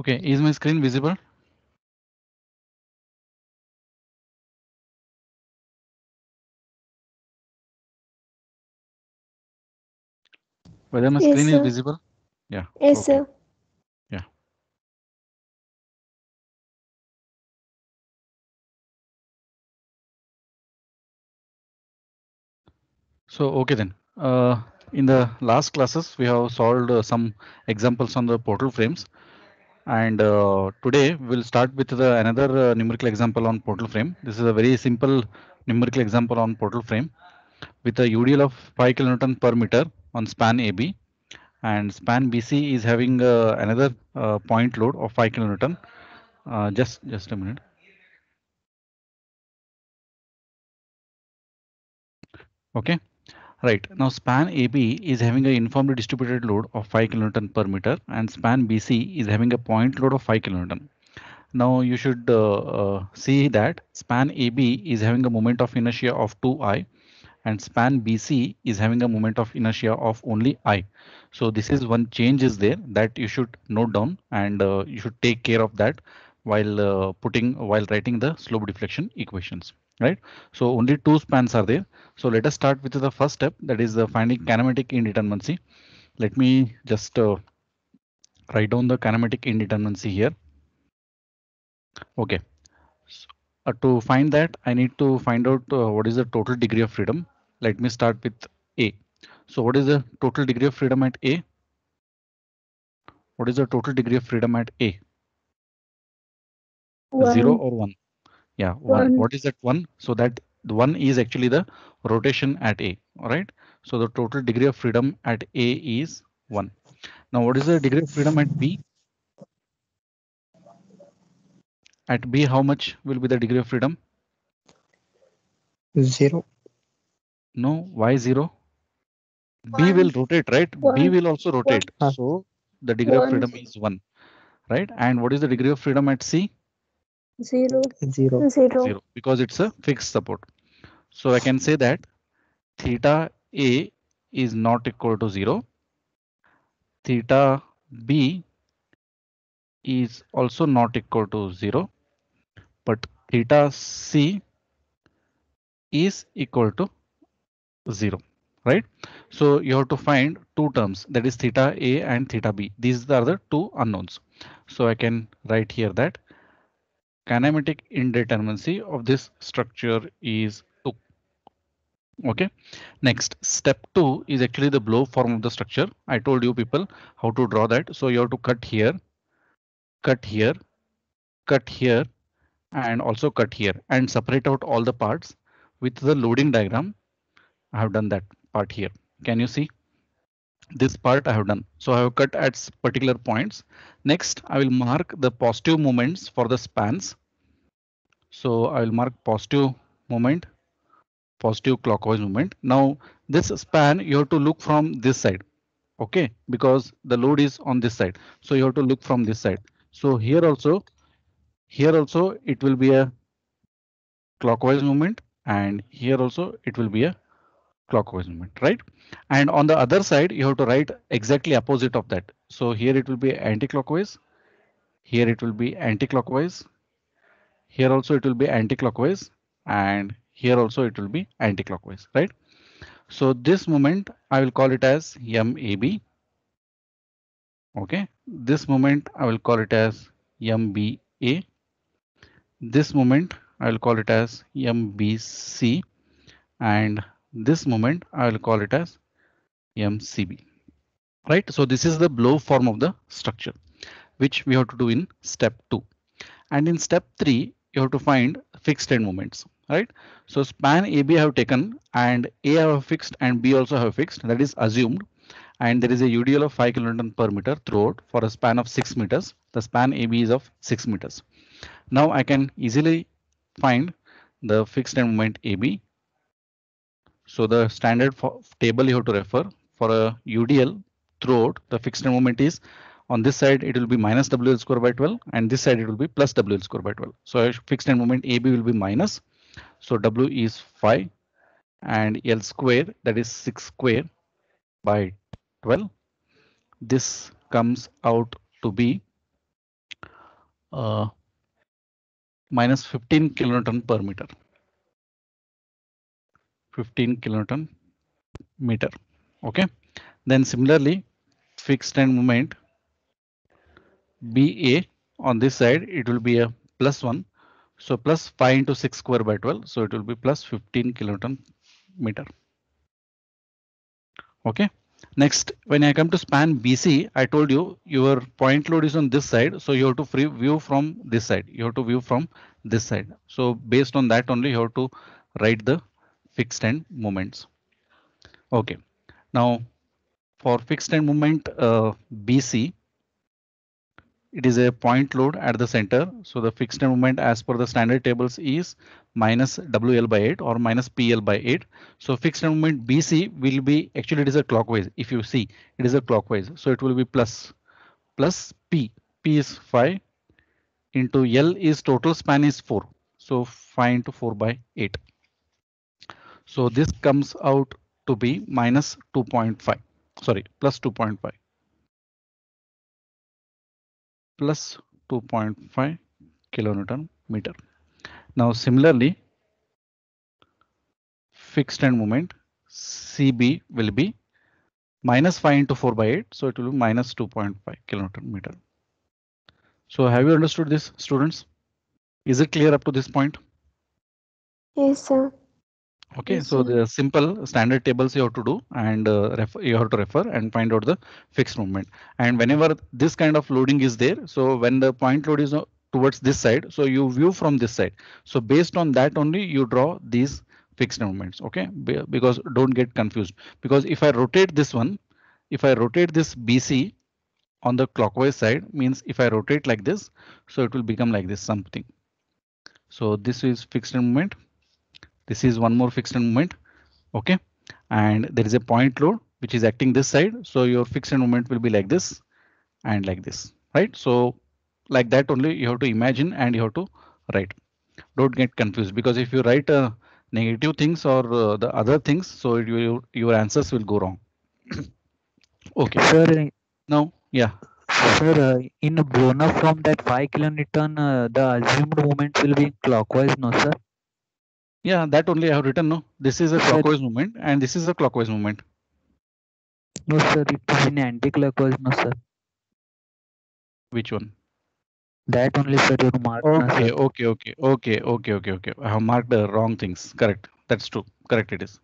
Okay, is my screen visible? Whether my yes, screen sir. is visible? Yeah. Yes, okay. sir. So, okay then. Uh, in the last classes, we have solved uh, some examples on the portal frames. And uh, today we'll start with the another uh, numerical example on portal frame. This is a very simple numerical example on portal frame with a UDL of 5 kilonewton per meter on span AB. And span BC is having uh, another uh, point load of 5 kilonewton. Uh, just, just a minute. Okay, Right. Now span AB is having a uniformly distributed load of 5 kilonewton per meter and span BC is having a point load of 5 kilonewton. Now you should uh, uh, see that span AB is having a moment of inertia of 2i and span BC is having a moment of inertia of only i. So this is one change is there that you should note down and uh, you should take care of that while uh, putting while writing the slope deflection equations right? So only two spans are there. So let us start with the first step that is the finding kinematic indeterminacy. Let me just uh, write down the kinematic indeterminacy here. Okay, so, uh, to find that I need to find out uh, what is the total degree of freedom. Let me start with A. So what is the total degree of freedom at A? What is the total degree of freedom at A? One. Zero or one? Yeah, one, what is that one? So that one is actually the rotation at A, all right? So the total degree of freedom at A is one. Now, what is the degree of freedom at B? At B, how much will be the degree of freedom? Zero. No, why zero? B will rotate, right? One. B will also rotate. One. So the degree of freedom is one, right? And what is the degree of freedom at C? Zero. Zero. Zero. Because it's a fixed support. So I can say that theta A is not equal to zero. Theta B is also not equal to zero, but theta C is equal to zero, right? So you have to find two terms that is theta A and theta B. These are the two unknowns. So I can write here that kinematic indeterminacy of this structure is 2. Okay, next step 2 is actually the blow form of the structure. I told you people how to draw that. So you have to cut here, cut here, cut here, and also cut here and separate out all the parts with the loading diagram. I have done that part here. Can you see? this part I have done. So I have cut at particular points. Next, I will mark the positive moments for the spans. So I will mark positive moment, positive clockwise moment. Now this span you have to look from this side. OK, because the load is on this side. So you have to look from this side. So here also here also it will be a clockwise movement and here also it will be a clockwise movement, right? And on the other side, you have to write exactly opposite of that. So here it will be anti-clockwise. Here it will be anti-clockwise. Here also it will be anti-clockwise. And here also it will be anti-clockwise, right? So this moment, I will call it as MAB. Okay, this moment, I will call it as MBA. This moment, I will call it as MBC. And this moment I will call it as MCB. Right, so this is the blow form of the structure, which we have to do in step two. And in step three, you have to find fixed end moments, right? So span AB I have taken and A I have fixed and B also have fixed, that is assumed. And there is a UDL of 5 kilonewton per meter throughout for a span of 6 meters. The span AB is of 6 meters. Now I can easily find the fixed end moment AB so the standard table you have to refer for a UDL throughout the fixed moment is on this side it will be minus WL square by 12 and this side it will be plus WL square by 12. So fixed end moment AB will be minus. So W is 5 and L square that is 6 square by 12. This comes out to be uh, minus 15 kilonewton per meter. 15 kiloton meter. Okay. Then similarly, fixed end moment BA on this side, it will be a plus one. So plus five into six square by 12. So it will be plus 15 kiloton meter. Okay. Next, when I come to span BC, I told you your point load is on this side. So you have to free view from this side. You have to view from this side. So based on that only you have to write the fixed end moments. Okay, now for fixed end moment uh, BC, it is a point load at the center. So the fixed end moment, as per the standard tables is minus WL by 8 or minus PL by 8. So fixed end moment BC will be actually it is a clockwise. If you see it is a clockwise. So it will be plus plus P. P is 5 into L is total span is 4. So 5 into 4 by 8. So this comes out to be minus 2.5, sorry, plus 2.5. Plus 2.5 kilonewton meter. Now similarly, fixed end moment CB will be minus 5 into 4 by 8. So it will be minus 2.5 kilonewton meter. So have you understood this students? Is it clear up to this point? Yes, sir. Okay, so the simple standard tables you have to do and uh, you have to refer and find out the fixed movement. And whenever this kind of loading is there, so when the point load is uh, towards this side, so you view from this side. So based on that only you draw these fixed movements. Okay, Be because don't get confused because if I rotate this one, if I rotate this BC on the clockwise side means if I rotate like this, so it will become like this something. So this is fixed movement this is one more fixed end moment. Okay. And there is a point load which is acting this side. So your fixed end moment will be like this and like this, right? So like that only you have to imagine and you have to write. Don't get confused because if you write uh, negative things or uh, the other things, so it your answers will go wrong. okay. sir. Uh, now, yeah. Sir, uh, in blown up from that 5 kilonewton, uh, the assumed moment will be clockwise, no sir? Yeah, that only I have written. No, this is a clockwise movement and this is a clockwise movement. No, sir, it is in anti-clockwise, no, sir. Which one? That only, sir, you marked. Okay, okay, okay, okay, okay, okay, okay. I have marked the wrong things. Correct. That's true. Correct, it is.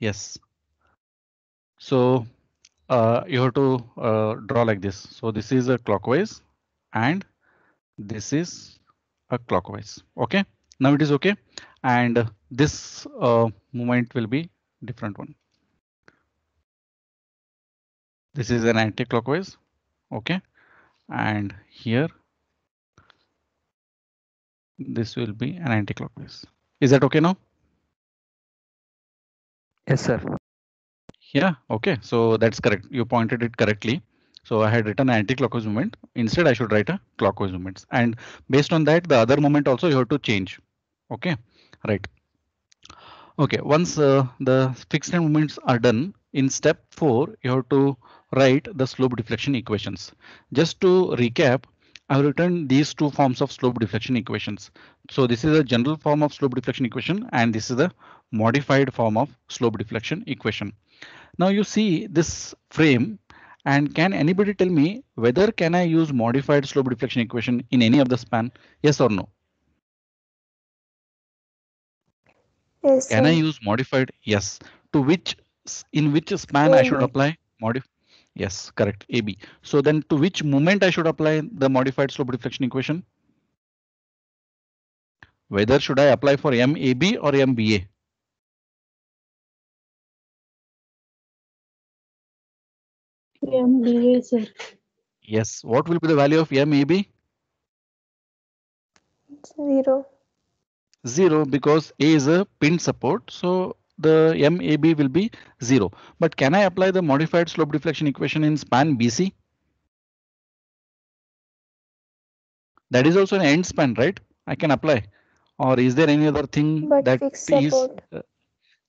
Yes. So uh, you have to uh, draw like this. So this is a clockwise and this is clockwise. Okay, now it is okay. And this uh, movement will be different one. This is an anti-clockwise. Okay, and here this will be an anti-clockwise. Is that okay now? Yes, sir. Yeah, okay, so that's correct. You pointed it correctly. So I had written anti-clockwise movement. Instead, I should write a clockwise movement. And based on that, the other moment also you have to change. OK, right. OK, once uh, the fixed end movements are done in step four, you have to write the slope deflection equations. Just to recap, I've written these two forms of slope deflection equations. So this is a general form of slope deflection equation and this is the modified form of slope deflection equation. Now you see this frame and can anybody tell me whether can I use modified slope deflection equation in any of the span? Yes or no? Yes. Can sir. I use modified? Yes. To which in which span AB. I should apply modify? Yes, correct. AB. So then to which moment I should apply the modified slope deflection equation? Whether should I apply for MAB or MBA? MBA dA, sir. Yes. What will be the value of MAB? Zero. Zero because A is a pin support, so the MAB will be zero. But can I apply the modified slope deflection equation in span BC? That is also an end span, right? I can apply. Or is there any other thing but that is? Support. Uh,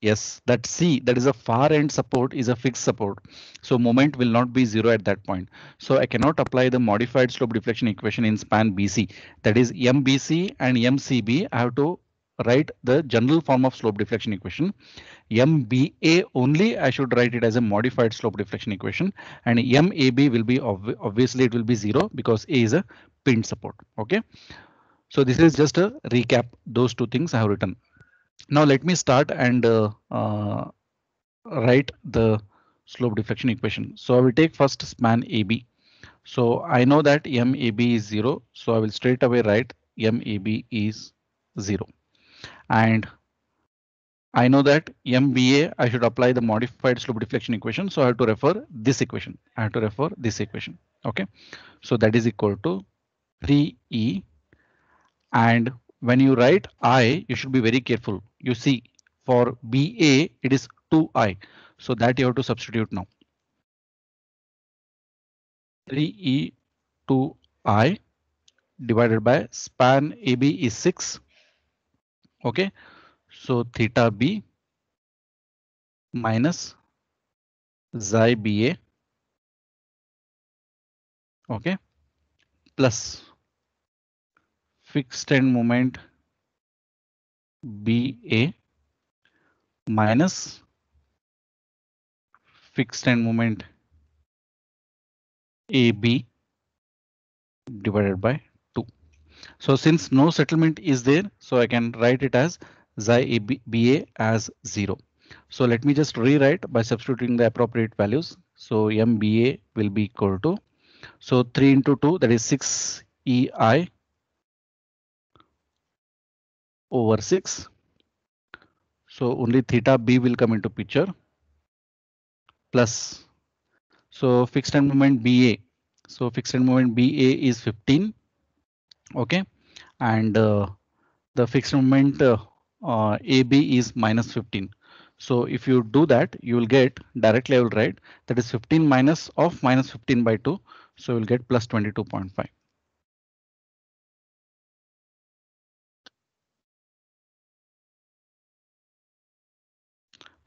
Yes, that C, that is a far end support is a fixed support. So moment will not be zero at that point. So I cannot apply the modified slope deflection equation in span BC. That is MBC and MCB. I have to write the general form of slope deflection equation. MBA only I should write it as a modified slope deflection equation and MAB will be ob obviously it will be zero because A is a pinned support. OK, so this is just a recap. Those two things I have written. Now let me start and uh, uh, write the slope deflection equation. So I will take first span AB. So I know that MAB is 0, so I will straight away write MAB is 0. And I know that MBA, I should apply the modified slope deflection equation, so I have to refer this equation. I have to refer this equation, okay? So that is equal to 3E and when you write I, you should be very careful. You see for BA, it is 2I. So that you have to substitute now. 3E 2I divided by span AB is 6. OK, so theta B minus xi BA. OK, plus fixed end moment BA minus fixed end moment AB divided by 2. So since no settlement is there, so I can write it as xi BA as 0. So let me just rewrite by substituting the appropriate values. So MBA will be equal to so 3 into 2 that is 6 EI over 6. So only theta b will come into picture plus. So fixed end moment BA. So fixed end moment BA is 15. OK, and uh, the fixed moment uh, uh, AB is minus 15. So if you do that, you will get directly I will write that is 15 minus of minus 15 by 2. So you'll get plus 22.5.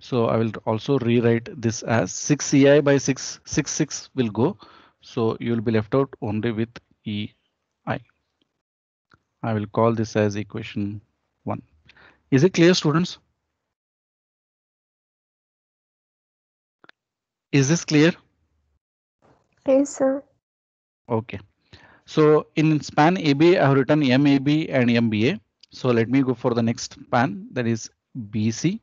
So I will also rewrite this as 6 CI by 6, 6, 6 will go. So you will be left out only with EI. I will call this as equation 1. Is it clear, students? Is this clear? Yes, sir. OK. So in span AB, I have written MAB and MBA. So let me go for the next span that is BC.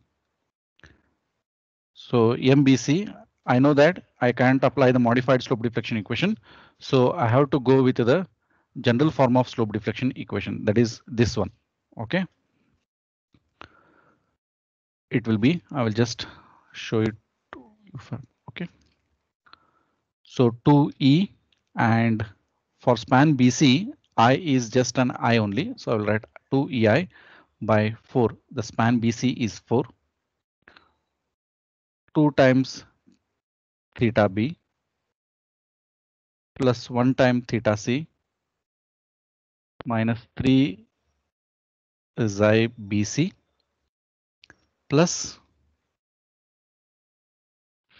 So MBC, I know that I can't apply the modified slope deflection equation. So I have to go with the general form of slope deflection equation. That is this one. OK. It will be I will just show it. OK. So 2E and for span BC, I is just an I only. So I will write 2EI by 4. The span BC is 4. 2 times theta b plus 1 time theta c minus 3 xi bc plus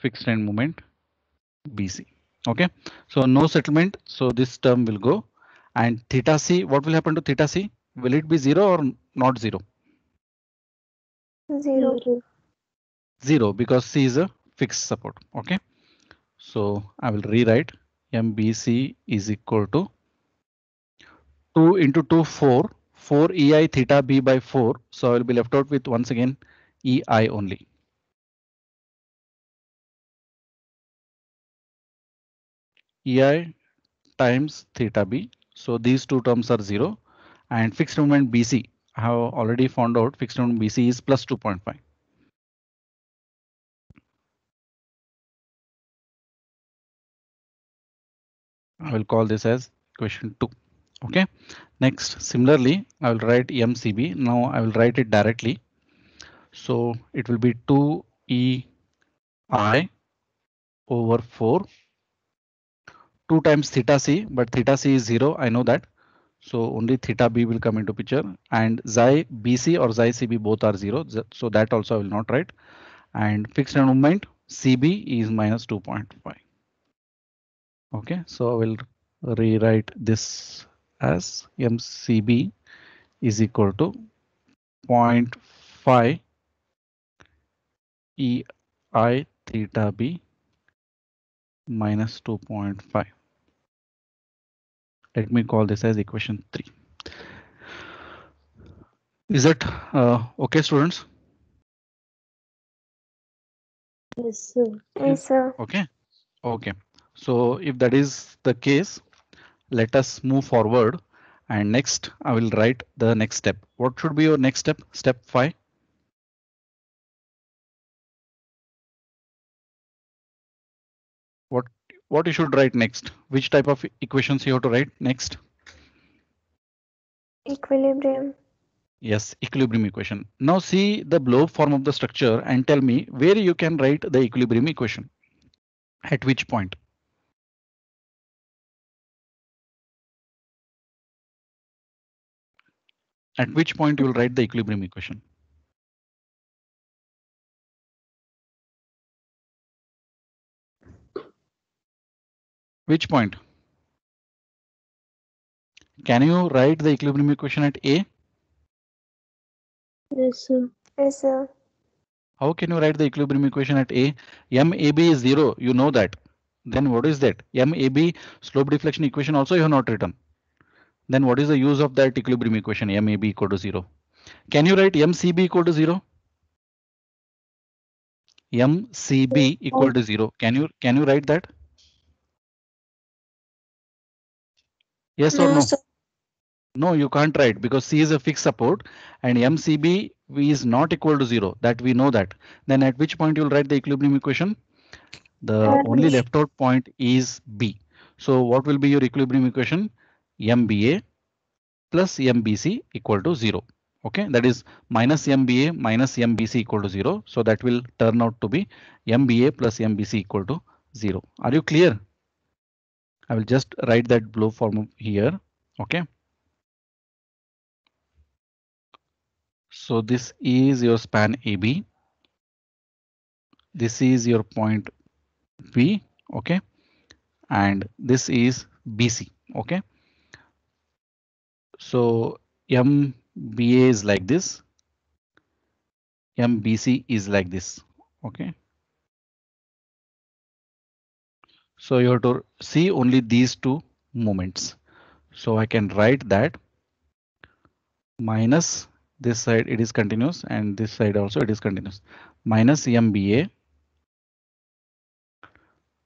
fixed end moment bc okay so no settlement so this term will go and theta c what will happen to theta c will it be zero or not Zero. 0 because C is a fixed support. Okay. So I will rewrite MBC is equal to 2 into 2, 4, 4 EI theta B by 4. So I will be left out with once again EI only. EI times theta B. So these two terms are 0 and fixed moment BC. I have already found out fixed moment BC is plus 2.5. I will call this as question 2. OK, next, similarly, I will write MCB. Now I will write it directly. So it will be 2EI over 4. 2 times theta c, but theta c is 0. I know that. So only theta b will come into picture and xi bc or xi cb both are 0. So that also I will not write. And fixed moment cb is minus 2.5. Okay, so I will rewrite this as MCB is equal to 0.5 EI theta B minus 2.5. Let me call this as equation 3. Is that uh, okay, students? Yes, sir. Yes, sir. Okay. Okay. So if that is the case, let us move forward and next I will write the next step. What should be your next step? Step 5. What what you should write next? Which type of equations you have to write next? Equilibrium. Yes, equilibrium equation. Now see the blob form of the structure and tell me where you can write the equilibrium equation. At which point? at which point you will write the equilibrium equation. Which point? Can you write the equilibrium equation at A? Yes, sir. Yes, sir. How can you write the equilibrium equation at A? MAB is zero. You know that. Then what is that? MAB slope deflection equation also you have not written then what is the use of that equilibrium equation m a b equal to 0? Can you write m c b equal to 0? m c b equal to 0. Can you can you write that? Yes no, or no? Sir. No, you can't write because C is a fixed support and MCB is not equal to zero that we know that. Then at which point you'll write the equilibrium equation? The only left out point is B. So what will be your equilibrium equation? MBA plus MBC equal to 0. Okay, that is minus MBA minus MBC equal to 0. So that will turn out to be MBA plus MBC equal to 0. Are you clear? I will just write that blue form here. Okay. So this is your span AB. This is your point B. Okay. And this is BC. Okay. So MBA is like this. MBC is like this. OK. So you have to see only these two moments. So I can write that minus this side it is continuous and this side also it is continuous minus MBA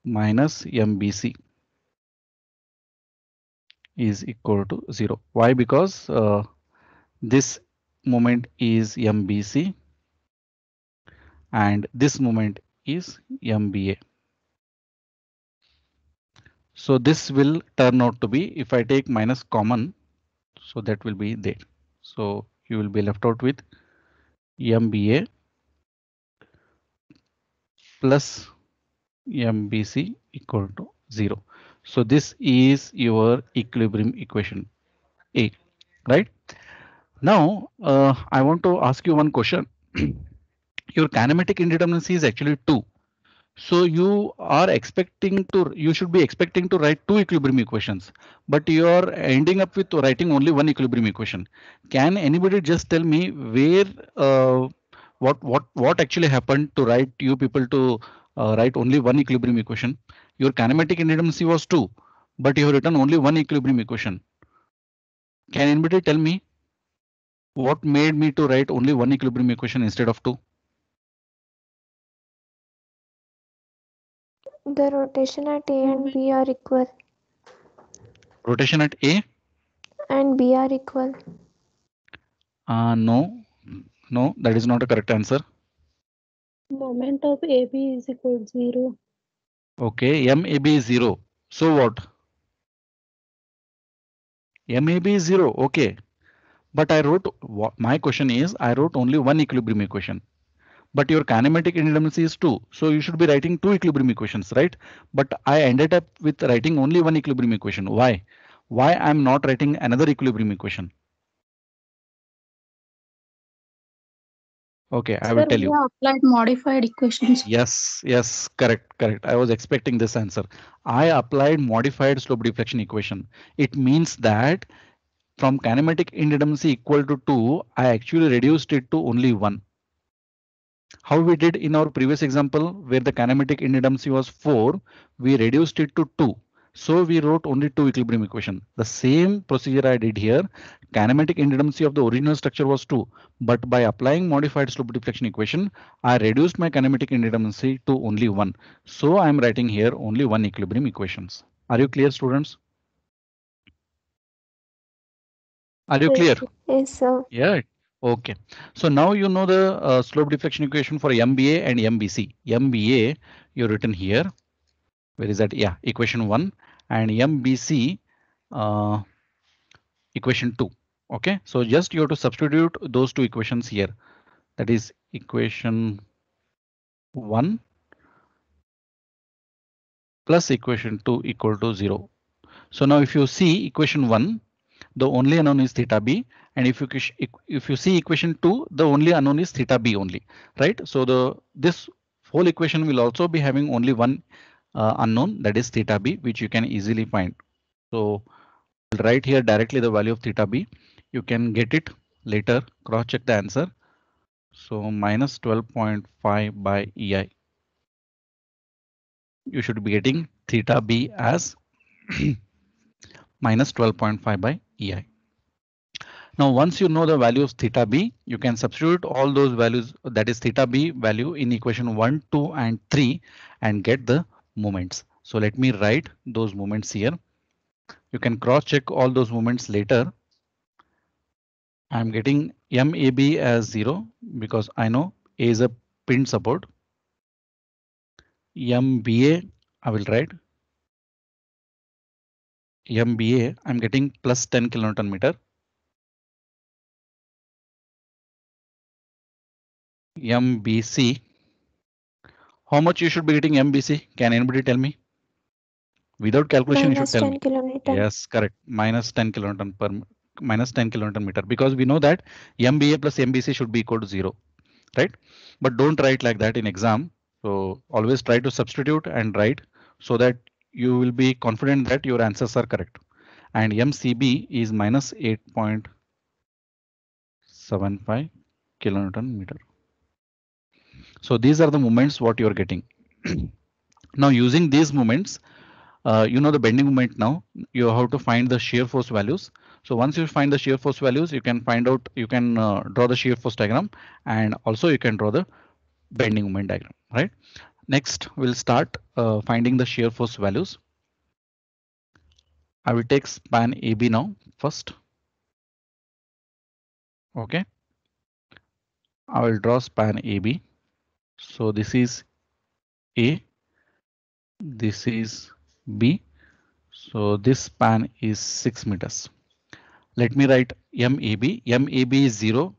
minus MBC is equal to 0. Why? Because uh, this moment is MBC and this moment is MBA. So this will turn out to be if I take minus common, so that will be there. So you will be left out with MBA plus MBC equal to 0. So this is your equilibrium equation A, right? Now, uh, I want to ask you one question. your kinematic indeterminacy is actually two. So you are expecting to, you should be expecting to write two equilibrium equations, but you are ending up with writing only one equilibrium equation. Can anybody just tell me where, uh, what, what, what actually happened to write you people to uh, write only one equilibrium equation? Your kinematic independency was 2, but you have written only one equilibrium equation. Can anybody tell me what made me to write only one equilibrium equation instead of two? The rotation at A and B are equal. Rotation at A? And B are equal. Uh, no, no, that is not a correct answer. Moment of AB is equal to 0. Okay, MAB is 0. So what? MAB is 0. Okay. But I wrote, my question is, I wrote only one equilibrium equation. But your kinematic indeterminacy is 2. So you should be writing two equilibrium equations, right? But I ended up with writing only one equilibrium equation. Why? Why I'm not writing another equilibrium equation? Okay, I Sir, will tell you. Applied modified equations. Yes, yes, correct, correct. I was expecting this answer. I applied modified slope deflection equation. It means that from kinematic indeterminacy equal to 2, I actually reduced it to only 1. How we did in our previous example where the kinematic indeterminacy was 4, we reduced it to 2. So we wrote only two equilibrium equation. The same procedure I did here kinematic indeterminacy of the original structure was 2, but by applying modified slope deflection equation, I reduced my kinematic indeterminacy to only 1. So I am writing here only one equilibrium equations. Are you clear students? Are you clear? Yes, sir. Yeah. Okay. So now you know the uh, slope deflection equation for MBA and MBC. MBA, you're written here. Where is that? Yeah, equation 1 and MBC uh, equation 2. Okay, so just you have to substitute those two equations here. That is equation 1 plus equation 2 equal to 0. So now if you see equation 1, the only unknown is theta b and if you if you see equation 2, the only unknown is theta b only, right? So the this whole equation will also be having only one uh, unknown that is theta b which you can easily find. So write here directly the value of theta b you can get it later, cross check the answer. So minus 12.5 by EI. You should be getting theta B as minus 12.5 by EI. Now, once you know the value of theta b, you can substitute all those values that is theta b value in equation 1, 2 and 3 and get the moments. So let me write those moments here. You can cross check all those moments later I'm getting MAB as 0 because I know A is a pin support. MBA I will write. MBA I'm getting plus 10 kilonewton meter. MBC. How much you should be getting MBC? Can anybody tell me? Without calculation, minus you should tell me. Kilometer. Yes, correct. Minus 10 kilonewton per minus 10 kilometer meter because we know that MBA plus MBC should be equal to zero, right? But don't write like that in exam. So always try to substitute and write so that you will be confident that your answers are correct. And MCB is minus 8.75 kilonewton meter. So these are the moments what you are getting. now using these moments, uh, you know the bending moment now, you have to find the shear force values. So once you find the shear force values, you can find out, you can uh, draw the shear force diagram and also you can draw the bending moment diagram, right? Next, we'll start uh, finding the shear force values. I will take span AB now first. Okay. I will draw span AB. So this is A. This is B. So this span is 6 meters. Let me write MAB. MAB is 0.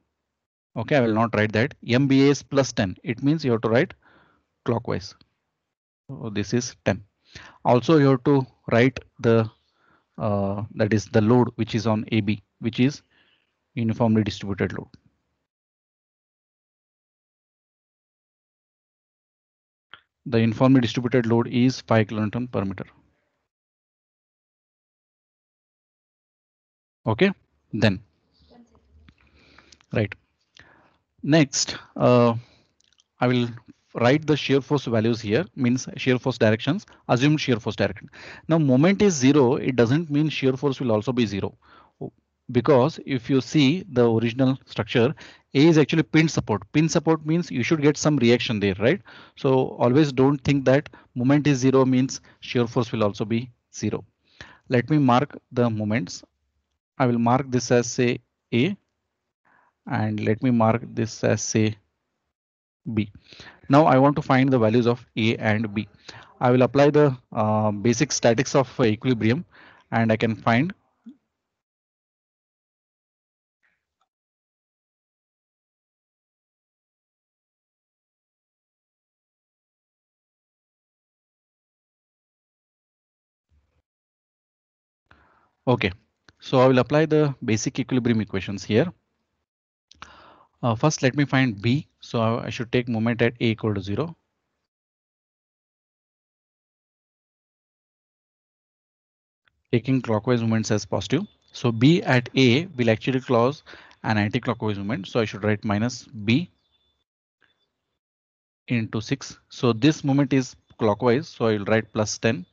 OK, I will not write that. MBA is plus 10. It means you have to write clockwise. So this is 10. Also, you have to write the uh, that is the load which is on AB, which is uniformly distributed load. The uniformly distributed load is 5 kilonewton per meter. Okay, then. Right. Next, uh, I will write the shear force values here means shear force directions assumed shear force direction now moment is zero it doesn't mean shear force will also be zero because if you see the original structure a is actually pin support pin support means you should get some reaction there right so always don't think that moment is zero means shear force will also be zero let me mark the moments I will mark this as say A and let me mark this as say B. Now I want to find the values of A and B. I will apply the uh, basic statics of equilibrium and I can find Okay, so I will apply the basic equilibrium equations here. Uh, first, let me find B. So I, I should take moment at A equal to 0. Taking clockwise moments as positive. So B at A will actually cause an anticlockwise moment. So I should write minus B into 6. So this moment is clockwise. So I will write plus 10.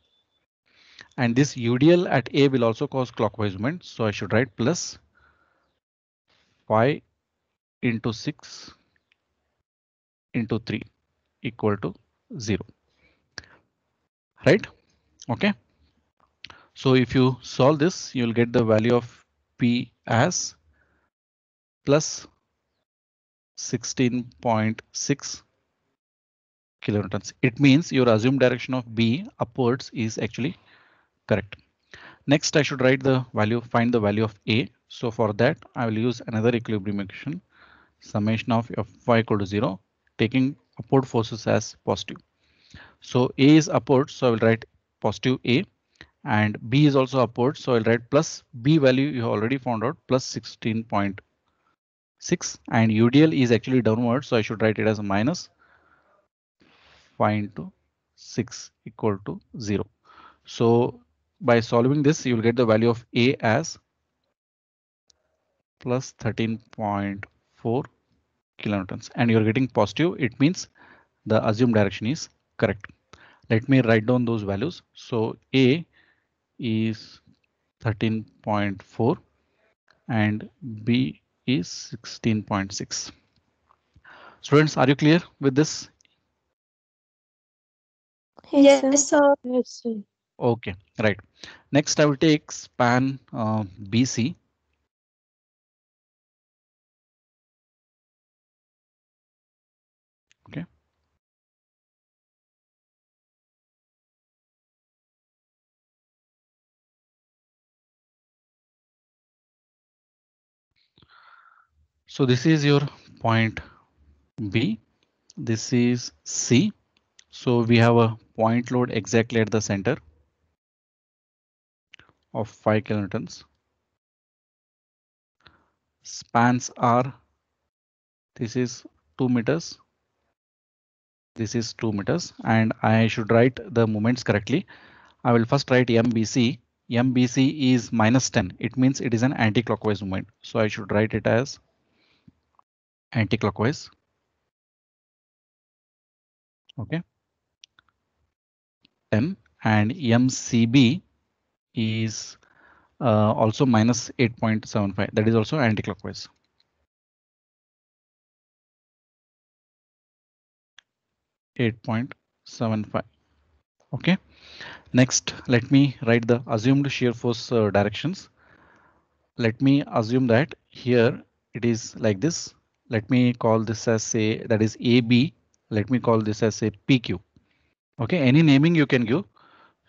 And this UDL at A will also cause clockwise movement. So I should write plus plus Y into 6 into 3 equal to 0. Right? OK. So if you solve this, you'll get the value of P as plus 16.6 kilonewtons. It means your assumed direction of B upwards is actually Correct. Next, I should write the value, find the value of A. So for that, I will use another equilibrium equation, summation of Fy equal to zero, taking upward forces as positive. So A is upward, so I will write positive A and B is also upward. So I'll write plus B value you already found out plus 16.6 and UDL is actually downward. So I should write it as a minus 5 into 6 equal to 0. So by solving this, you will get the value of A as plus 13.4 kilonewtons and you're getting positive. It means the assumed direction is correct. Let me write down those values. So A is 13.4 and B is 16.6. Students, are you clear with this? Yes, sir. Yes, sir. Okay, right. Next, I will take span uh, BC. Okay. So this is your point B. This is C. So we have a point load exactly at the center of 5 kilonewtons. Spans are, this is 2 meters, this is 2 meters, and I should write the moments correctly. I will first write MBC. MBC is minus 10. It means it is an anti-clockwise So I should write it as anti-clockwise. Okay. 10 and MCB is uh, also minus 8.75. That is also anti-clockwise. Eight point seven five. Okay. Next, let me write the assumed shear force uh, directions. Let me assume that here it is like this. Let me call this as say that is AB. Let me call this as a PQ. Okay, any naming you can give.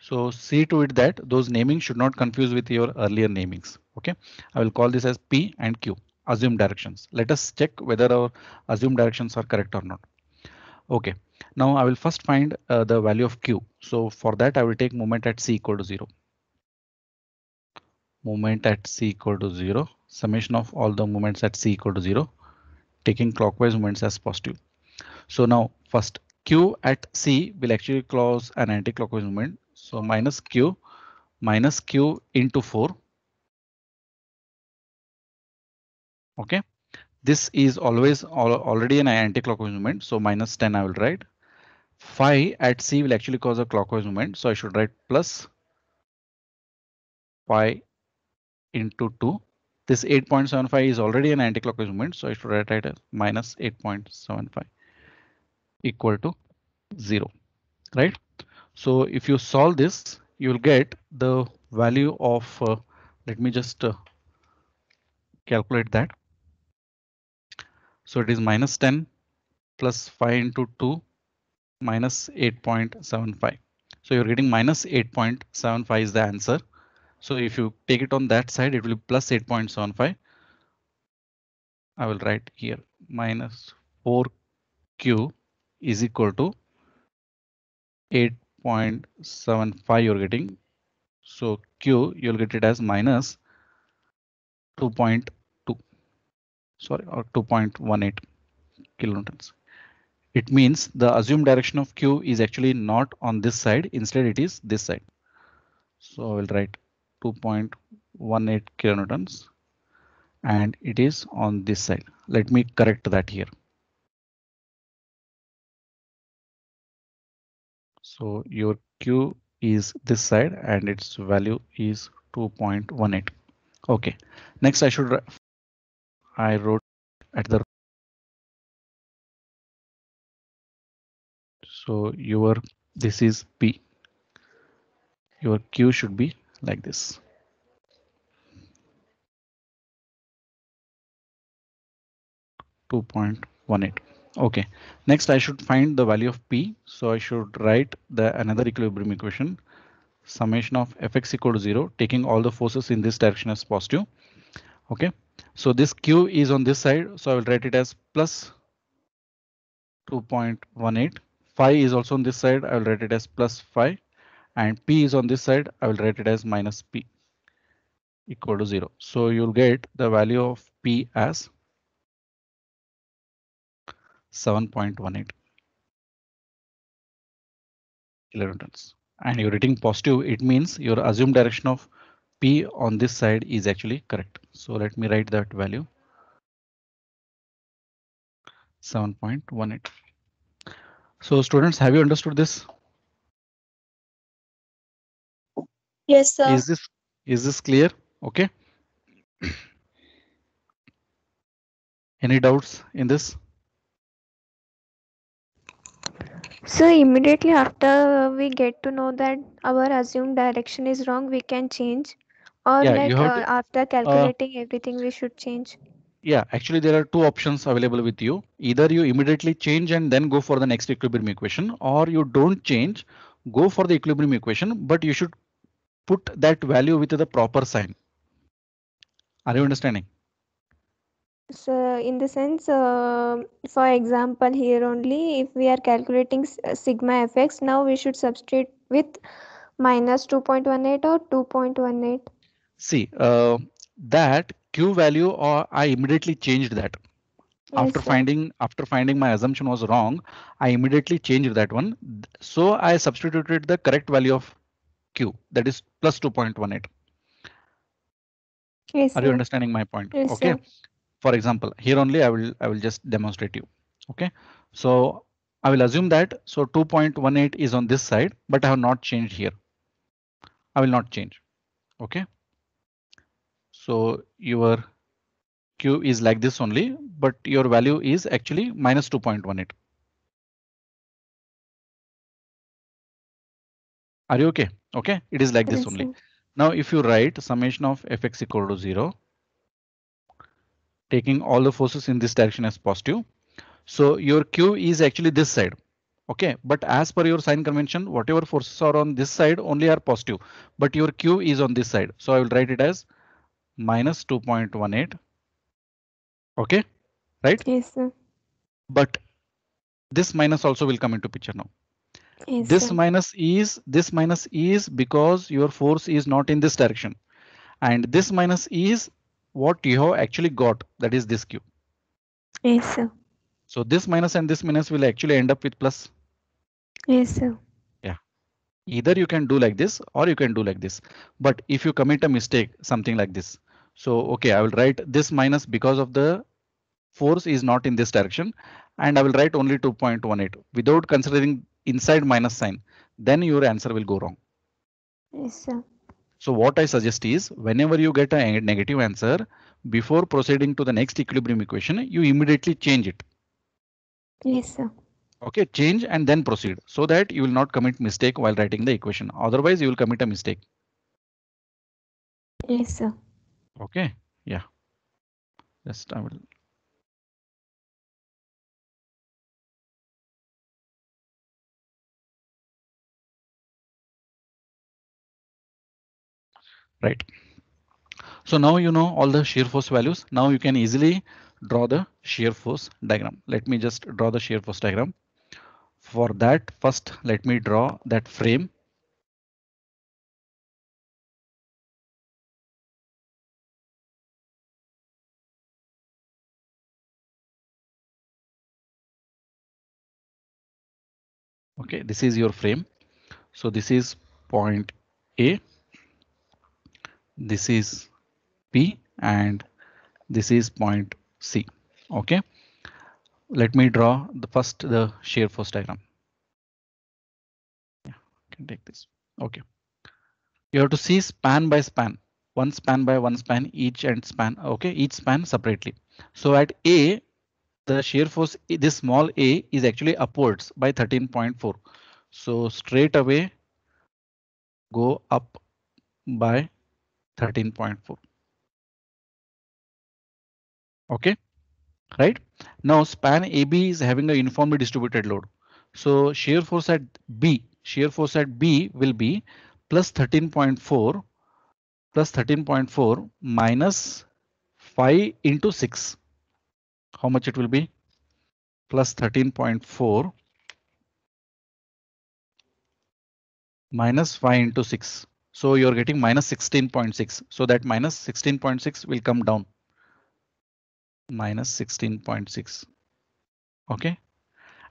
So see to it that those naming should not confuse with your earlier namings. OK, I will call this as P and Q assume directions. Let us check whether our assume directions are correct or not. OK, now I will first find uh, the value of Q. So for that, I will take moment at C equal to 0. Moment at C equal to 0 summation of all the moments at C equal to 0 taking clockwise moments as positive. So now first Q at C will actually cause an anticlockwise moment. movement so minus Q minus Q into 4. OK, this is always al already an anti-clockwise movement. So minus 10 I will write. Phi at C will actually cause a clockwise movement. So I should write plus phi into 2. This 8.75 is already an anti-clockwise movement, so I should write it as minus 8.75 equal to 0, right? So if you solve this, you will get the value of, uh, let me just uh, calculate that. So it is minus 10 plus 5 into 2 minus 8.75. So you're getting minus 8.75 is the answer. So if you take it on that side, it will be plus 8.75. I will write here minus 4q is equal to 8 0.75 you're getting. So Q, you'll get it as minus 2.2, sorry, or 2.18 kilonewtons. It means the assumed direction of Q is actually not on this side. Instead, it is this side. So I will write 2.18 kilonewtons and it is on this side. Let me correct that here. So your Q is this side and its value is 2.18. Okay, next I should, I wrote at the. So your, this is P. Your Q should be like this. Two point one eight. Okay, next I should find the value of P. So I should write the another equilibrium equation summation of Fx equal to zero, taking all the forces in this direction as positive. Okay, so this Q is on this side. So I will write it as plus 2.18. Phi is also on this side. I will write it as plus phi and P is on this side. I will write it as minus P equal to zero. So you'll get the value of P as 7.18. 11 tons. And you're writing positive, it means your assumed direction of P on this side is actually correct. So let me write that value. 7.18. So students, have you understood this? Yes, sir. Is this is this clear? OK. Any doubts in this? So immediately after we get to know that our assumed direction is wrong, we can change, or Yeah, you like have uh, to, after uh, calculating everything, we should change. yeah, actually there are two options available with you. Either you immediately change and then go for the next equilibrium equation or you don't change, go for the equilibrium equation, but you should put that value with the proper sign. Are you understanding? So, in the sense, uh, for example, here only if we are calculating uh, sigma fx, now we should substitute with minus 2.18 or 2.18. See, uh, that q value or uh, I immediately changed that. after finding after finding my assumption was wrong, I immediately changed that one. So I substituted the correct value of q that is plus 2.18. Yes, Are you understanding my point? Yes, okay. Sir for example, here only I will I will just demonstrate you. OK, so I will assume that so 2.18 is on this side, but I have not changed here. I will not change. OK. So your Q is like this only, but your value is actually minus 2.18. Are you okay? Okay, it is like this only. Now, if you write summation of fx equal to 0, taking all the forces in this direction as positive. So your Q is actually this side. Okay, but as per your sign convention, whatever forces are on this side only are positive, but your Q is on this side. So I will write it as minus 2.18. Okay, right? Yes, sir. But this minus also will come into picture now. Yes, this sir. minus is this minus is because your force is not in this direction and this minus is what you have actually got, that is this cube. Yes, sir. So this minus and this minus will actually end up with plus. Yes, sir. Yeah. Either you can do like this or you can do like this. But if you commit a mistake, something like this. So, OK, I will write this minus because of the force is not in this direction and I will write only 2.18 without considering inside minus sign. Then your answer will go wrong. Yes, sir. So what I suggest is whenever you get a negative answer, before proceeding to the next equilibrium equation, you immediately change it. Yes, sir. Okay, change and then proceed so that you will not commit mistake while writing the equation. Otherwise, you will commit a mistake. Yes, sir. Okay, yeah. Just I will right? So now you know all the shear force values. Now you can easily draw the shear force diagram. Let me just draw the shear force diagram. For that, first let me draw that frame. Okay, this is your frame. So this is point A this is P and this is point C. Okay. Let me draw the first the shear force diagram. Yeah, I can take this. Okay. You have to see span by span, one span by one span, each end span. Okay, each span separately. So at A, the shear force, this small a is actually upwards by 13.4. So straight away go up by 13.4. Okay, right now span AB is having a uniformly distributed load. So shear force at B, shear force at B will be plus 13.4 plus 13.4 minus 5 into 6. How much it will be? Plus 13.4 minus 5 into 6. So you're getting minus 16.6. So that minus 16.6 will come down. Minus 16.6. OK.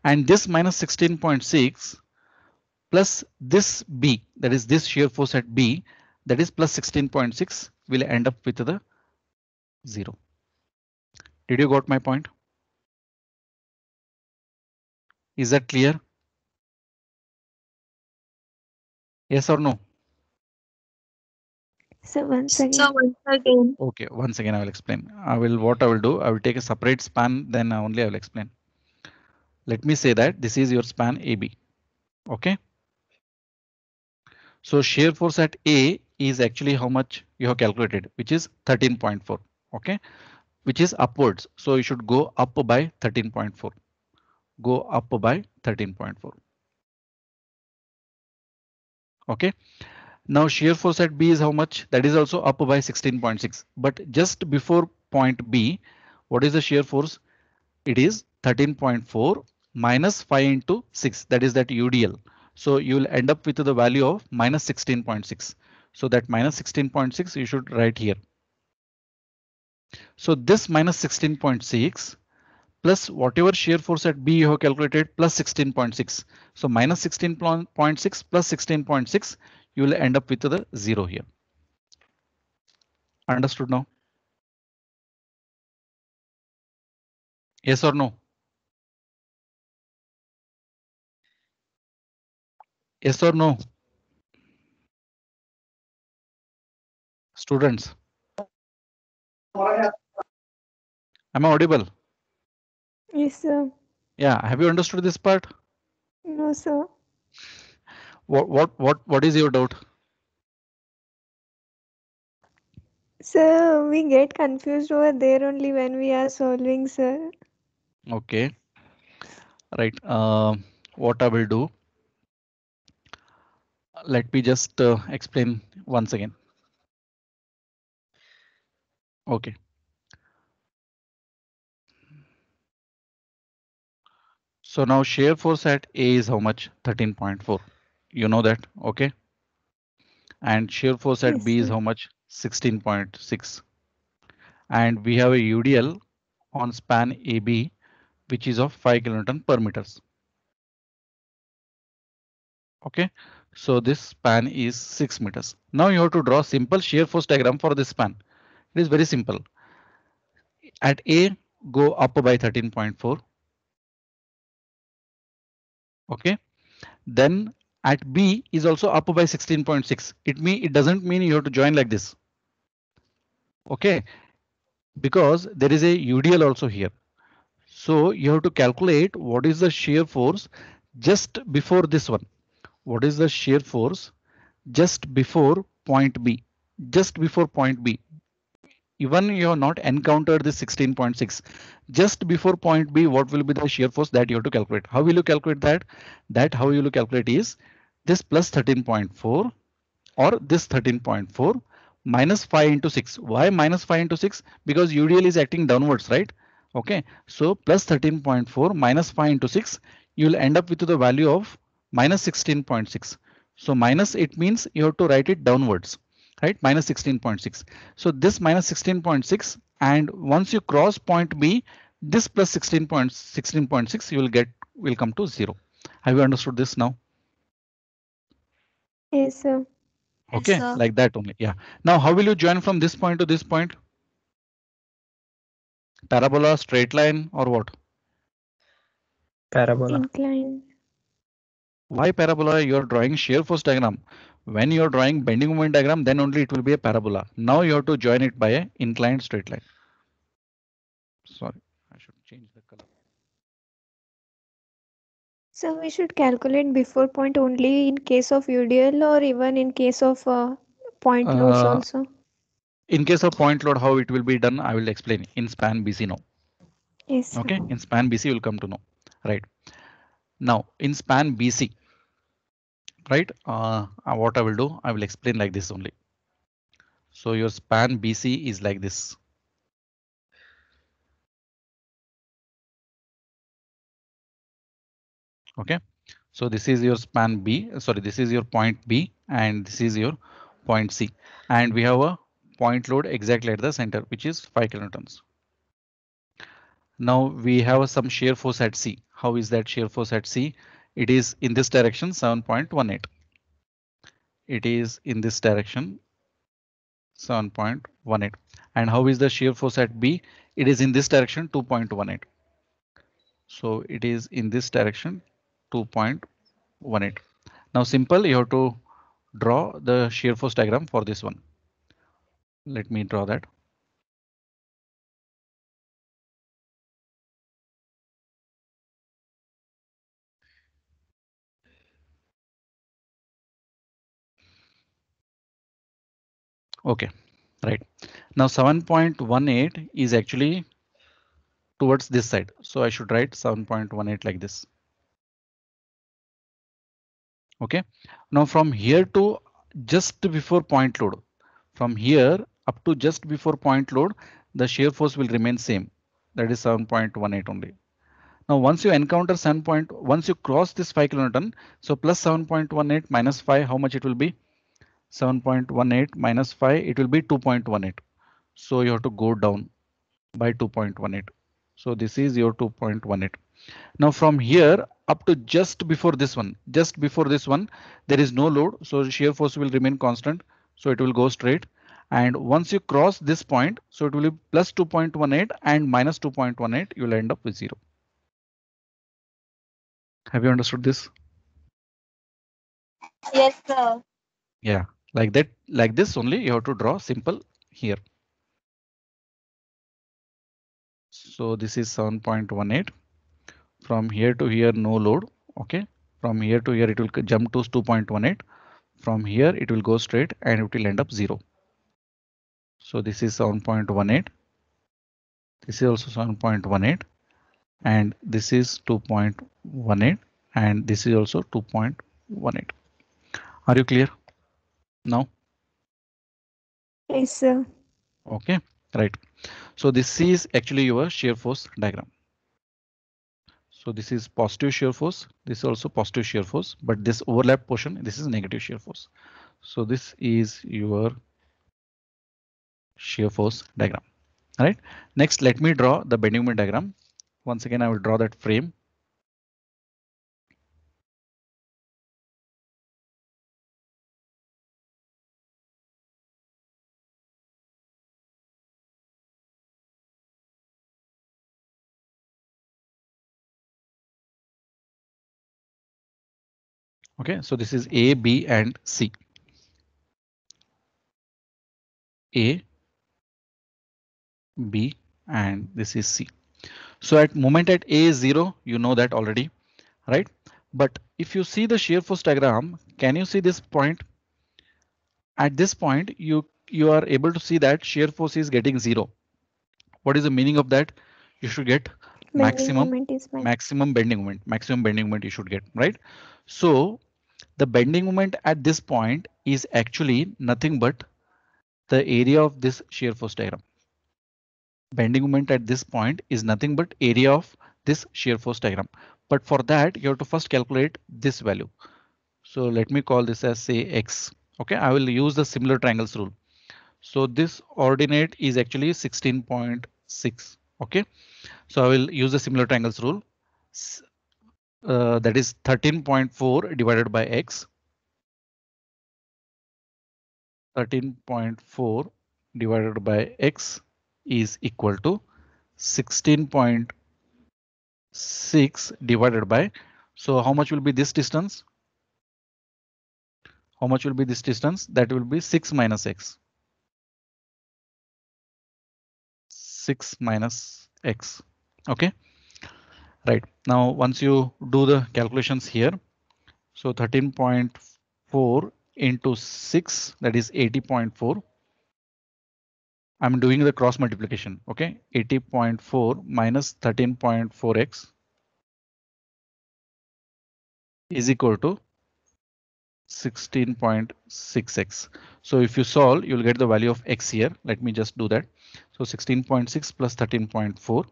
And this minus 16.6 plus this B, that is this shear force at B, that is plus 16.6 will end up with the zero. Did you got my point? Is that clear? Yes or no? So once again. So once again. Okay, once again I will explain. I will what I will do. I will take a separate span. Then only I will explain. Let me say that this is your span AB. Okay. So shear force at A is actually how much you have calculated, which is 13.4. Okay, which is upwards. So you should go up by 13.4. Go up by 13.4. Okay now shear force at B is how much? That is also up by 16.6. But just before point B, what is the shear force? It is 13.4 minus 5 into 6. That is that UDL. So you will end up with the value of minus 16.6. So that minus 16.6 you should write here. So this minus 16.6 plus whatever shear force at B you have calculated plus 16.6. So minus 16.6 plus 16.6, you will end up with the zero here. Understood now? Yes or no? Yes or no? Students? Am I audible? Yes, sir. Yeah, have you understood this part? No, sir what what what what is your doubt? So we get confused over there only when we are solving, sir. Okay. Right. Uh, what I will do. Let me just uh, explain once again. Okay. So now shear force at A is how much? 13.4. You know that, okay? And shear force at yes. B is how much? 16.6. And we have a UDL on span AB, which is of 5 kilonewton per meters. Okay, so this span is 6 meters. Now you have to draw simple shear force diagram for this span. It is very simple. At A, go up by 13.4. Okay, then at B is also up by 16.6. It mean it doesn't mean you have to join like this. Okay, because there is a UDL also here. So you have to calculate what is the shear force just before this one. What is the shear force just before point B? Just before point B. Even you have not encountered this 16.6. Just before point B, what will be the shear force that you have to calculate? How will you calculate that? That how you will calculate is this plus 13.4 or this 13.4 minus 5 into 6. Why minus 5 into 6? Because UDL is acting downwards, right? Okay, so plus 13.4 minus 5 into 6, you will end up with the value of minus 16.6. So minus it means you have to write it downwards, right? Minus 16.6. So this minus 16.6 and once you cross point B, this plus 16.16.6 you will get will come to zero. Have you understood this now? Yes, sir. Okay, yes, sir. like that only. Yeah. Now, how will you join from this point to this point? Parabola, straight line, or what? Parabola. Incline. Why parabola? You're drawing shear force diagram. When you're drawing bending moment diagram, then only it will be a parabola. Now you have to join it by an inclined straight line. Sorry. So we should calculate before point only in case of UDL or even in case of uh, point uh, loads also. In case of point load, how it will be done, I will explain in span BC now. Yes. Okay, in span BC you will come to know. Right. Now in span BC, right, uh, uh, what I will do, I will explain like this only. So your span BC is like this. OK, so this is your span B. Sorry, this is your point B and this is your point C. And we have a point load exactly at the center, which is 5 kilonewtons. Now we have some shear force at C. How is that shear force at C? It is in this direction 7.18. It is in this direction 7.18. And how is the shear force at B? It is in this direction 2.18. So it is in this direction 2.18. Now simple, you have to draw the shear force diagram for this one. Let me draw that. Okay, right. Now 7.18 is actually towards this side. So I should write 7.18 like this. Okay. Now from here to just before point load, from here up to just before point load, the shear force will remain same. That is 7.18 only. Now, once you encounter 7 point, once you cross this 5 kilonewton, so plus 7.18 minus 5, how much it will be? 7.18 minus 5, it will be 2.18. So you have to go down by 2.18. So this is your 2.18. Now from here up to just before this one, just before this one, there is no load. So shear force will remain constant. So it will go straight. And once you cross this point, so it will be plus 2.18 and minus 2.18, you'll end up with zero. Have you understood this? Yes, sir. Yeah, like that, like this only you have to draw simple here. So this is 7.18 from here to here no load okay from here to here it will jump to 2.18 from here it will go straight and it will end up 0 so this is 7.18 this is also 7.18 and this is 2.18 and this is also 2.18 are you clear now yes sir okay right so this is actually your shear force diagram so this is positive shear force. This is also positive shear force, but this overlap portion, this is negative shear force. So this is your shear force diagram. All right. Next, let me draw the bending moment diagram. Once again, I will draw that frame Okay, so this is A, B and C. A, B and this is C. So at moment at A is zero, you know that already, right? But if you see the shear force diagram, can you see this point? At this point, you you are able to see that shear force is getting zero. What is the meaning of that? You should get bending maximum maximum bending moment, maximum bending moment you should get, right? So the bending moment at this point is actually nothing but the area of this shear force diagram. Bending moment at this point is nothing but area of this shear force diagram. But for that, you have to first calculate this value. So let me call this as say X. OK, I will use the similar triangles rule. So this ordinate is actually 16.6. OK, so I will use the similar triangles rule uh, that is 13.4 divided by x. 13.4 divided by x is equal to 16.6 divided by. So how much will be this distance? How much will be this distance? That will be 6 minus x. 6 minus x. Okay. Right now, once you do the calculations here, so 13.4 into 6, that is 80.4. I'm doing the cross multiplication, okay? 80.4 minus 13.4x is equal to 16.6x. So if you solve, you'll get the value of x here. Let me just do that. So 16.6 plus 13.4,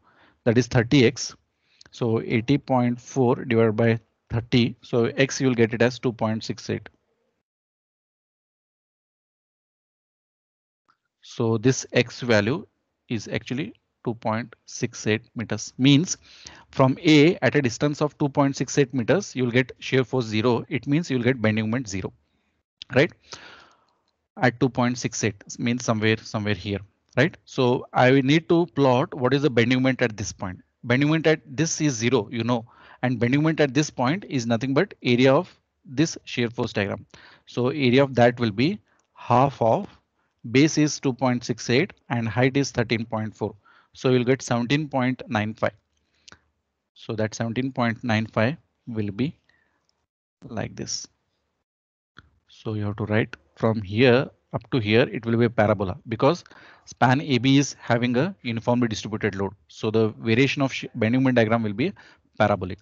that is 30x. So 80.4 divided by 30. So X you will get it as 2.68. So this X value is actually 2.68 meters means from A at a distance of 2.68 meters, you'll get shear force zero. It means you'll get bending moment zero, right? At 2.68 means somewhere, somewhere here, right? So I need to plot what is the bending moment at this point bending moment at this is zero, you know, and bending moment at this point is nothing but area of this shear force diagram. So area of that will be half of base is 2.68 and height is 13.4. So you'll get 17.95. So that 17.95 will be like this. So you have to write from here up to here, it will be a parabola because span AB is having a uniformly distributed load. So the variation of bending moment diagram will be parabolic.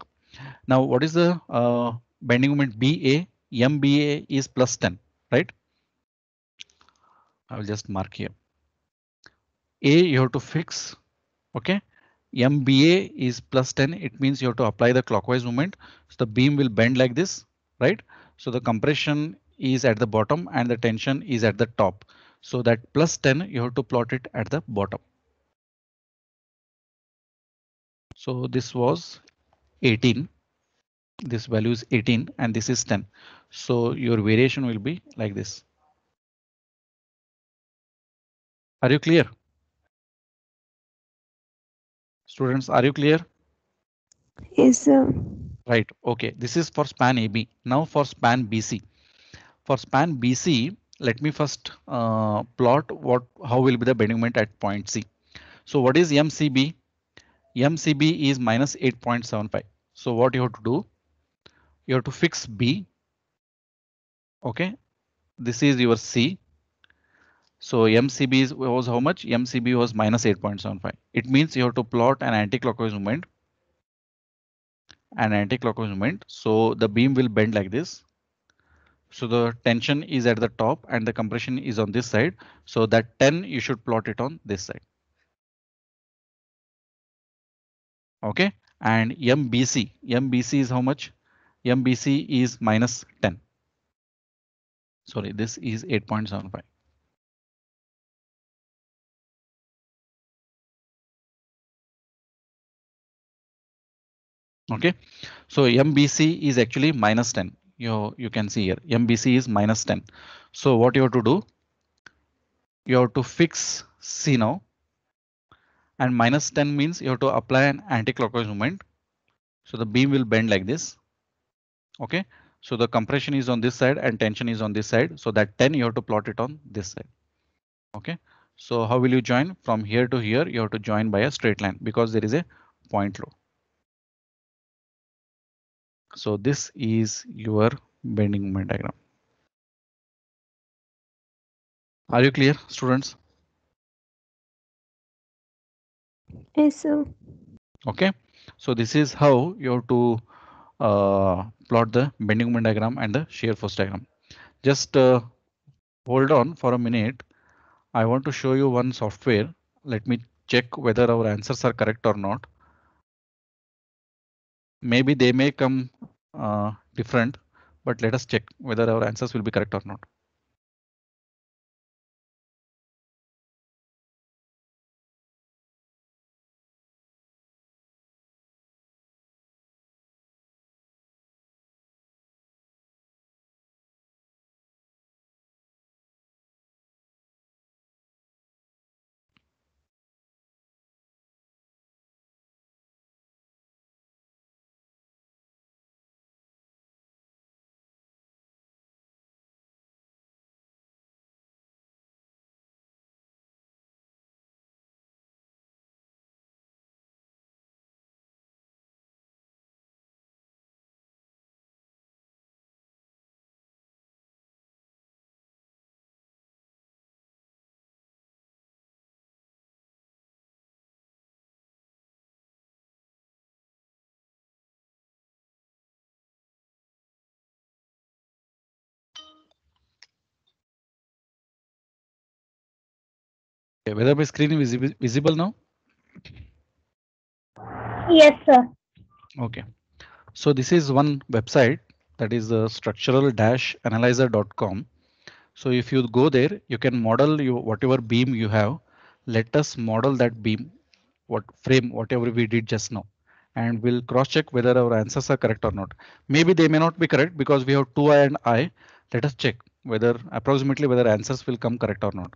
Now, what is the uh, bending moment BA? MBA is plus 10, right? I will just mark here. A you have to fix, okay? MBA is plus 10. It means you have to apply the clockwise movement. So the beam will bend like this, right? So the compression is at the bottom and the tension is at the top. So that plus 10, you have to plot it at the bottom. So this was 18. This value is 18 and this is 10. So your variation will be like this. Are you clear? Students, are you clear? Yes, sir. Right. OK, this is for span AB. Now for span BC. For span BC, let me first uh, plot what how will be the bending moment at point C. So what is MCB? MCB is minus 8.75. So what you have to do? You have to fix B. Okay, this is your C. So MCB is, was how much? MCB was minus 8.75. It means you have to plot an anti-clockwise An anti-clockwise So the beam will bend like this. So the tension is at the top and the compression is on this side. So that 10 you should plot it on this side. OK, and MBC, MBC is how much? MBC is minus 10. Sorry, this is 8.75. Okay, so MBC is actually minus 10 you, you can see here MBC is minus 10. So what you have to do? You have to fix C now. And minus 10 means you have to apply an anti-clockwise movement. So the beam will bend like this. OK, so the compression is on this side and tension is on this side. So that 10 you have to plot it on this side. OK, so how will you join from here to here? You have to join by a straight line because there is a point load. So this is your bending moment diagram. Are you clear, students? Yes, sir. Okay, so this is how you have to uh, plot the bending moment diagram and the shear force diagram. Just uh, hold on for a minute. I want to show you one software. Let me check whether our answers are correct or not. Maybe they may come uh, different, but let us check whether our answers will be correct or not. Okay, whether my screen is visible now? Yes, sir. Okay. So this is one website that is the uh, structural-analyzer.com. So if you go there, you can model your whatever beam you have. Let us model that beam, what frame, whatever we did just now, and we'll cross check whether our answers are correct or not. Maybe they may not be correct because we have 2i and i. Let us check whether approximately whether answers will come correct or not.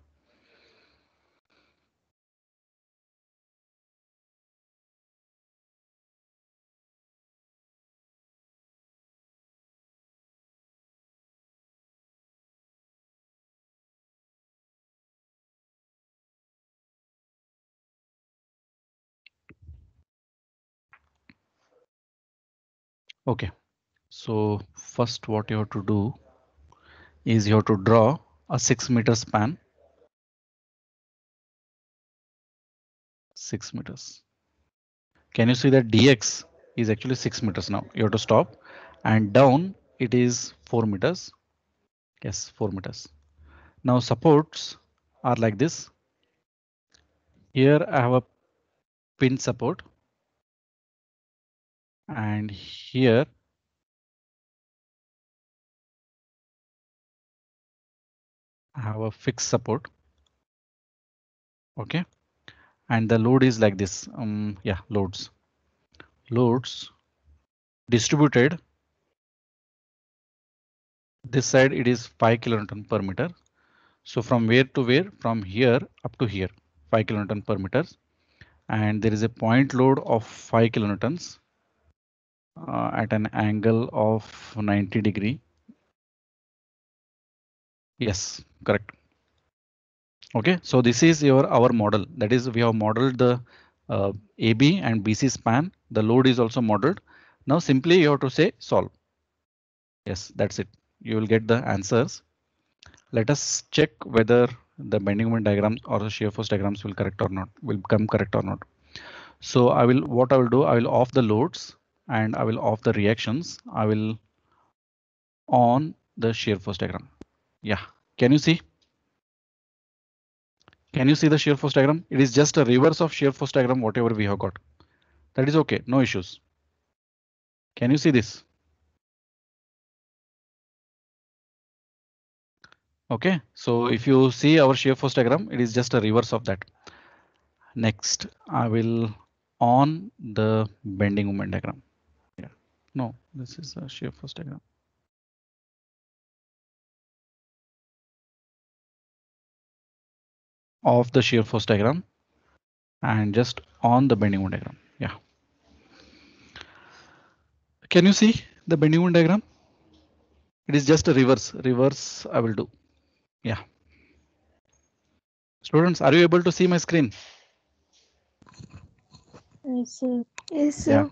Okay, so first what you have to do is you have to draw a six meter span. Six meters. Can you see that DX is actually six meters now? You have to stop and down it is four meters. Yes, four meters. Now supports are like this. Here I have a pin support and here I have a fixed support. Okay, and the load is like this. Um, yeah, loads, loads distributed. This side it is 5 kilonewton per meter. So from where to where? From here up to here, 5 kilonewton per meter. And there is a point load of 5 kilonewtons uh, at an angle of 90 degree. Yes, correct. OK, so this is your our model. That is, we have modeled the uh, AB and BC span. The load is also modeled. Now simply you have to say solve. Yes, that's it. You will get the answers. Let us check whether the bending moment diagrams or the shear force diagrams will correct or not will come correct or not. So I will what I will do. I will off the loads and I will off the reactions. I will on the shear force diagram. Yeah, can you see? Can you see the shear force diagram? It is just a reverse of shear force diagram, whatever we have got. That is OK. No issues. Can you see this? OK, so if you see our shear force diagram, it is just a reverse of that. Next, I will on the bending moment diagram. No, this is a shear force diagram. Of the shear force diagram and just on the bending wound diagram. Yeah. Can you see the bending wound diagram? It is just a reverse. Reverse I will do. Yeah. Students, are you able to see my screen? Yes, sir. Yes, sir. Yeah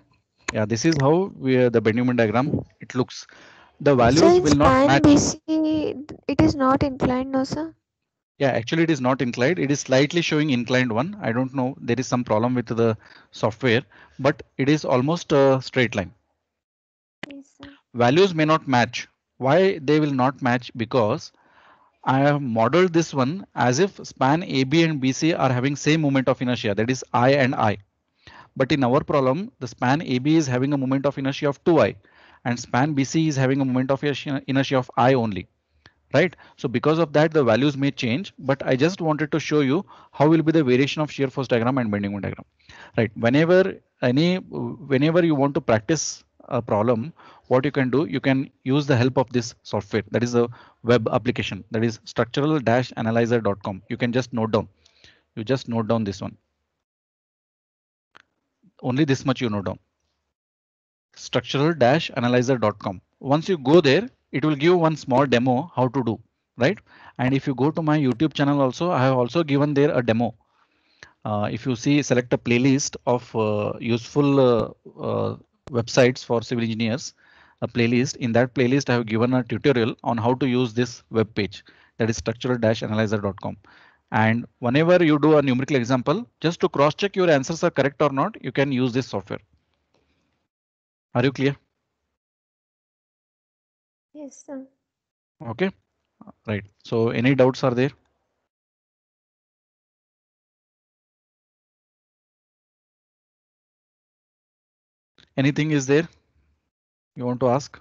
yeah this is how we, uh, the benjamin diagram it looks the values will not match BC, it is not inclined no sir yeah actually it is not inclined it is slightly showing inclined one i don't know there is some problem with the software but it is almost a straight line values may not match why they will not match because I have modeled this one as if span AB and BC are having same moment of inertia that is I and I. But in our problem, the span AB is having a moment of inertia of 2i and span BC is having a moment of inertia of i only. Right. So because of that, the values may change, but I just wanted to show you how will be the variation of shear force diagram and bending moment diagram. Right. Whenever any whenever you want to practice a problem, what you can do, you can use the help of this software. That is a web application that is structural-analyzer.com. You can just note down. You just note down this one only this much you know down. Structural-analyzer.com. Once you go there, it will give one small demo how to do, right? And if you go to my YouTube channel also, I have also given there a demo. Uh, if you see, select a playlist of uh, useful uh, uh websites for civil engineers, a playlist. In that playlist, I have given a tutorial on how to use this web page that is structural-analyzer.com. And whenever you do a numerical example, just to cross check your answers are correct or not, you can use this software. Are you clear? Yes, sir. OK, right. So any doubts are there? Anything is there you want to ask?